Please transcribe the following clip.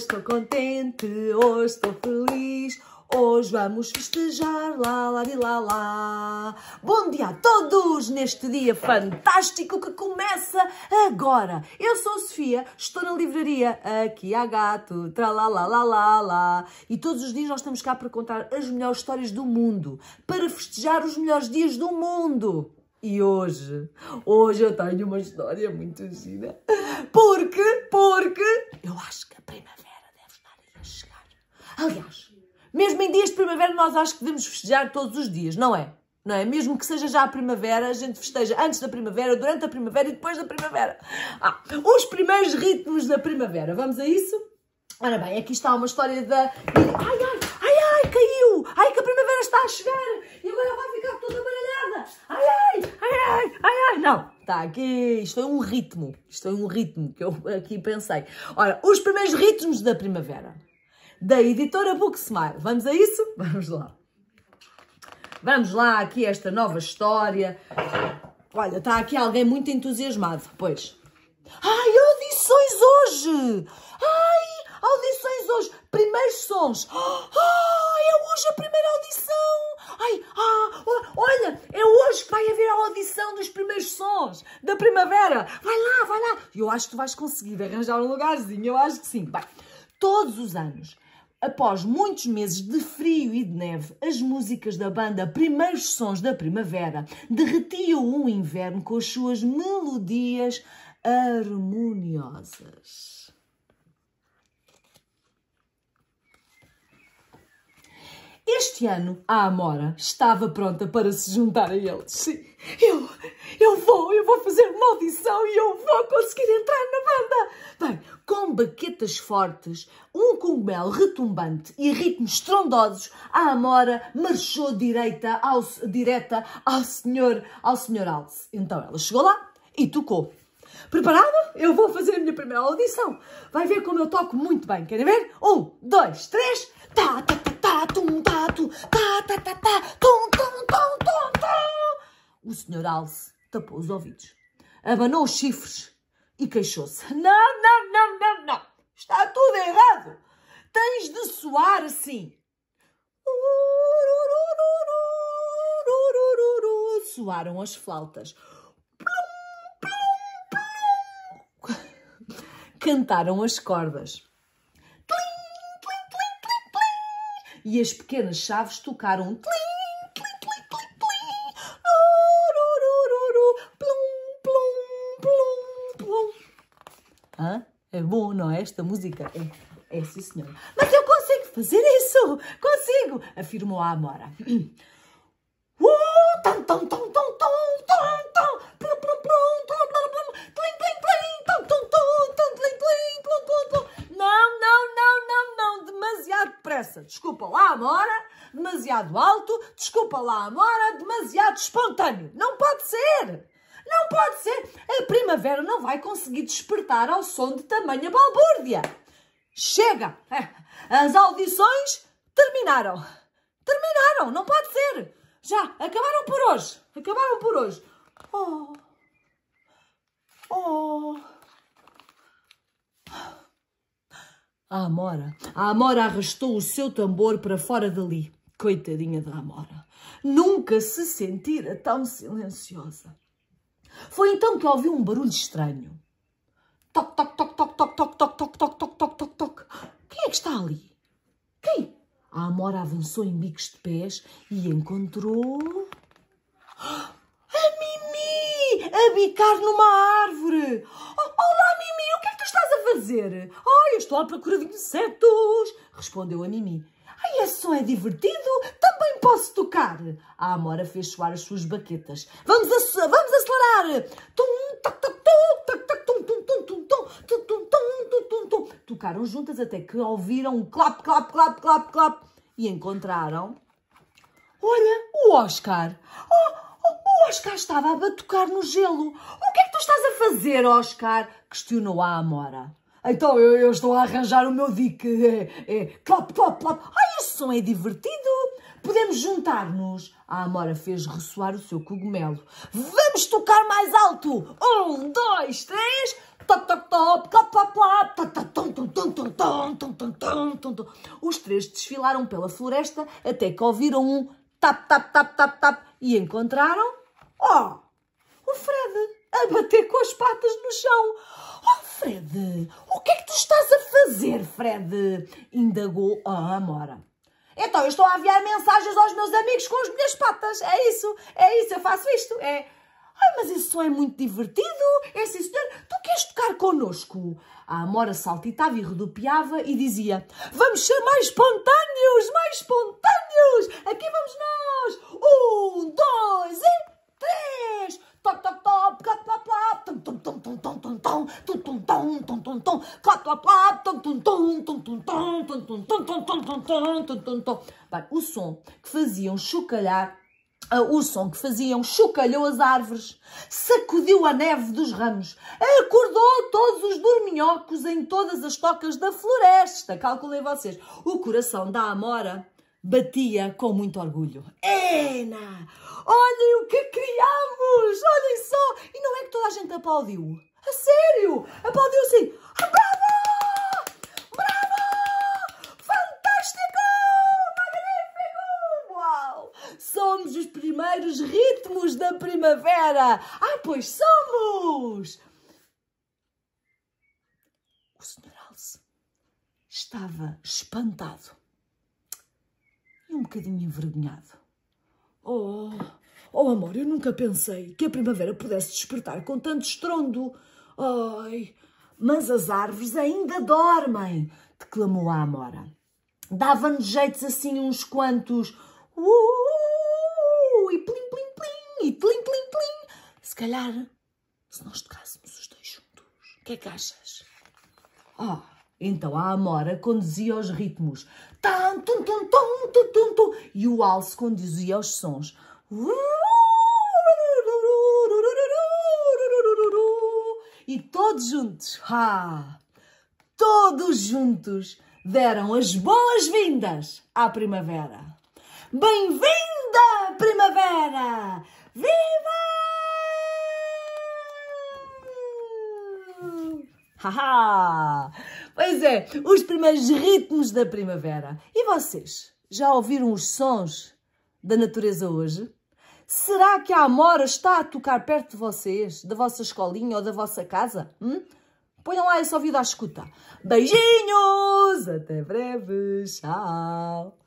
Hoje estou contente, hoje estou feliz, hoje vamos festejar, lá, lá, de lá, lá. Bom dia a todos neste dia fantástico que começa agora. Eu sou a Sofia, estou na livraria Aqui há Gato, tralalalala. E todos os dias nós estamos cá para contar as melhores histórias do mundo, para festejar os melhores dias do mundo. E hoje, hoje eu tenho uma história muito gira. Porque, porque eu acho que a primavera Aliás, mesmo em dias de primavera, nós acho que devemos festejar todos os dias, não é? Não é? Mesmo que seja já a primavera, a gente festeja antes da primavera, durante a primavera e depois da primavera. Ah, os primeiros ritmos da primavera, vamos a isso? Ora bem, aqui está uma história da. Ai, ai, ai, ai, caiu! Ai, que a primavera está a chegar! E agora vai ficar toda baralhada! Ai, ai, ai, ai, ai, ai! Não, está aqui. Isto é um ritmo. Isto é um ritmo que eu aqui pensei. Ora, os primeiros ritmos da primavera da editora Booksmile. Vamos a isso? Vamos lá. Vamos lá, aqui esta nova história. Olha, está aqui alguém muito entusiasmado, pois. Ai, audições hoje! Ai, audições hoje! Primeiros sons! Ah, é hoje a primeira audição! Ai, ah, olha, é hoje que vai haver a audição dos primeiros sons da primavera! Vai lá, vai lá! Eu acho que tu vais conseguir arranjar um lugarzinho, eu acho que sim. Vai, todos os anos Após muitos meses de frio e de neve, as músicas da banda Primeiros Sons da Primavera derretiam o inverno com as suas melodias harmoniosas. Este ano, a Amora estava pronta para se juntar a eles. Sim, eu, eu vou vou fazer uma audição e eu vou conseguir entrar na banda. Bem, com baquetas fortes, um cogumelo retumbante e ritmos estrondosos, a Amora marchou direita ao, direta ao senhor, ao senhor Alce. Então ela chegou lá e tocou. Preparada? Eu vou fazer a minha primeira audição. Vai ver como eu toco muito bem. Querem ver? Um, dois, três. Tá, tá, tá, tá, tum, tá, tu, tá, tá, tá, tá, tum, tum, tum, tum, tum. O senhor Alce tapou os ouvidos, abanou os chifres e queixou-se. Não, não, não, não, não! Está tudo errado! Tens de soar assim! Soaram as flautas. Cantaram as cordas. E as pequenas chaves tocaram Hã? É bom, não é? Esta música é, é sim, senhor. Mas eu consigo fazer isso! Consigo! Afirmou a Amora. Uh, tam, tam, tam, tam, tam, tam, tam, Não, não, não, não, não, demasiado depressa. Desculpa lá, Amora, demasiado alto. Desculpa lá, Amora, demasiado espontâneo. Não pode ser! Não pode ser! A primavera não vai conseguir despertar ao som de tamanha balbúrdia. Chega! As audições terminaram. Terminaram, não pode ser! Já, acabaram por hoje. Acabaram por hoje. Oh! Oh! A Amora, a Amora arrastou o seu tambor para fora dali. Coitadinha da Amora, nunca se sentira tão silenciosa. Foi então que ouvi um barulho estranho. Toc, toc, toc, toc, toc, toc, toc, toc, toc, toc, toc, toc, toc. Quem é que está ali? Quem? A Amora avançou em bicos de pés e encontrou... A Mimi! A bicar numa árvore! Olá, Mimi! O que é que tu estás a fazer? eu estou à procura de insetos! Respondeu a Mimi se som é divertido, também posso tocar. A Amora fez soar as suas baquetas. Vamos, vamos acelerar! Tocaram juntas até que ouviram um clap, clap, clap, clap, clap e encontraram... Olha, o Oscar! Oh, o Oscar estava a batucar no gelo. O que é que tu estás a fazer, Oscar? Questionou a Amora. Então eu, eu, estou a arranjar o meu dick. É, é, clop, clop, clop. Ai, esse som é divertido. Podemos juntar-nos. A Amora fez ressoar o seu cogumelo. Vamos tocar mais alto. Um, dois, três. Top, top, top, clop, clop, clop. Os três desfilaram pela floresta até que ouviram um tap, tap, tap, tap, tap e encontraram... Oh, o Fred! a bater com as patas no chão. Oh, Fred, o que é que tu estás a fazer, Fred? Indagou a Amora. Então, eu estou a enviar mensagens aos meus amigos com as minhas patas. É isso, é isso, eu faço isto. É. Ai, mas isso é muito divertido. É sim, senhor. Tu queres tocar connosco? A Amora saltitava e rodopiava e dizia: Vamos ser mais espontâneos, mais espontâneos. Aqui vamos nós. Um, uh! O som que faziam chocalhar o som que faziam chocalhou as árvores, sacudiu a neve dos ramos, acordou todos os dorminhocos em todas as tocas da floresta. calculei vocês, o coração da Amora batia com muito orgulho. Ena! Olhem o que criamos! Olhem só! E não é que toda a gente aplaudiu. A sério! Aplaudiu assim. somos os primeiros ritmos da primavera. Ah, pois somos! O Sr. Alce estava espantado e um bocadinho envergonhado. Oh, oh amor, eu nunca pensei que a primavera pudesse despertar com tanto estrondo. Ai, mas as árvores ainda dormem, declamou a Amora. Dava-nos jeitos assim uns quantos. Uh, calhar, se nós tocássemos os dois juntos, o que é que achas? oh, então a Amora conduzia os ritmos. tum, tum, tum, tum, tum, tum, e o alce conduzia os sons. E todos juntos, ah, todos juntos, deram as boas-vindas à primavera. Bem-vinda, primavera! Viva! Haha! pois é, os primeiros ritmos da primavera. E vocês, já ouviram os sons da natureza hoje? Será que a Amora está a tocar perto de vocês, da vossa escolinha ou da vossa casa? Hum? Ponham lá esse ouvido à escuta. Beijinhos! Até breve! Tchau!